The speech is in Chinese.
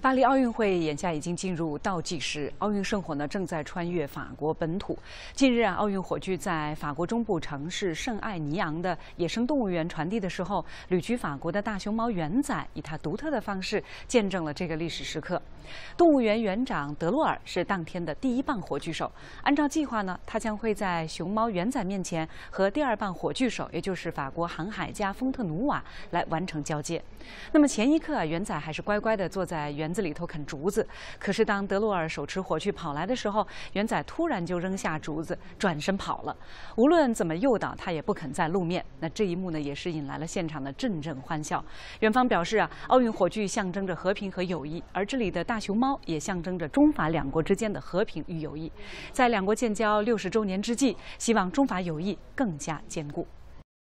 巴黎奥运会眼下已经进入倒计时，奥运圣火呢正在穿越法国本土。近日啊，奥运火炬在法国中部城市圣艾尼昂的野生动物园传递的时候，旅居法国的大熊猫圆仔以它独特的方式见证了这个历史时刻。动物园园长德洛尔是当天的第一棒火炬手，按照计划呢，他将会在熊猫圆仔面前和第二棒火炬手，也就是法国航海家丰特努瓦来完成交接。那么前一刻，啊，圆仔还是乖乖地坐在园。园子里头啃竹子，可是当德洛尔手持火炬跑来的时候，元仔突然就扔下竹子，转身跑了。无论怎么诱导，他也不肯再露面。那这一幕呢，也是引来了现场的阵阵欢笑。元芳表示啊，奥运火炬象征着和平和友谊，而这里的大熊猫也象征着中法两国之间的和平与友谊。在两国建交六十周年之际，希望中法友谊更加坚固。